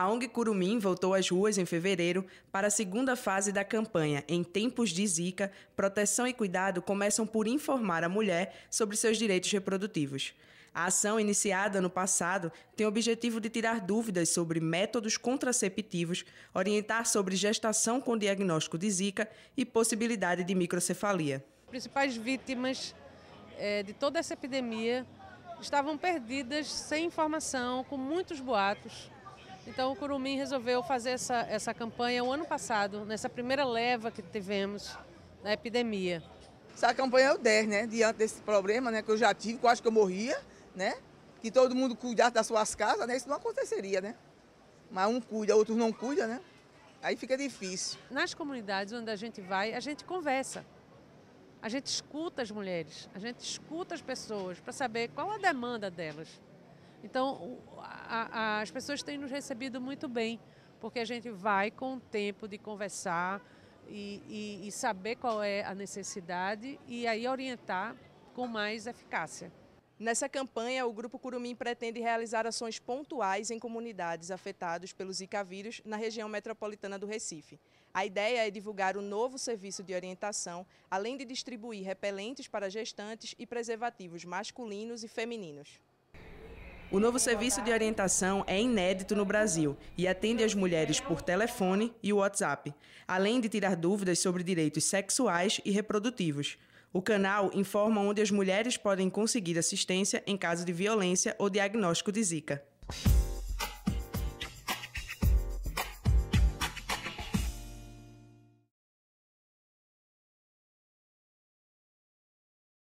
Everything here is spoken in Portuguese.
A ONG Curumim voltou às ruas em fevereiro para a segunda fase da campanha Em Tempos de Zika, Proteção e Cuidado começam por informar a mulher sobre seus direitos reprodutivos. A ação, iniciada no passado, tem o objetivo de tirar dúvidas sobre métodos contraceptivos, orientar sobre gestação com diagnóstico de Zika e possibilidade de microcefalia. As principais vítimas é, de toda essa epidemia estavam perdidas, sem informação, com muitos boatos então o Curumim resolveu fazer essa, essa campanha o ano passado, nessa primeira leva que tivemos na epidemia. Essa campanha é o 10, né? Diante desse problema né, que eu já tive, que acho que eu morria, né? Que todo mundo cuidasse das suas casas, né? Isso não aconteceria, né? Mas um cuida, outros não cuida, né? Aí fica difícil. Nas comunidades onde a gente vai, a gente conversa. A gente escuta as mulheres, a gente escuta as pessoas para saber qual a demanda delas. Então, a, a, as pessoas têm nos recebido muito bem, porque a gente vai com o tempo de conversar e, e, e saber qual é a necessidade e aí orientar com mais eficácia. Nessa campanha, o Grupo Curumim pretende realizar ações pontuais em comunidades afetadas pelo Zika vírus na região metropolitana do Recife. A ideia é divulgar o novo serviço de orientação, além de distribuir repelentes para gestantes e preservativos masculinos e femininos. O novo serviço de orientação é inédito no Brasil e atende as mulheres por telefone e WhatsApp, além de tirar dúvidas sobre direitos sexuais e reprodutivos. O canal informa onde as mulheres podem conseguir assistência em caso de violência ou diagnóstico de Zika.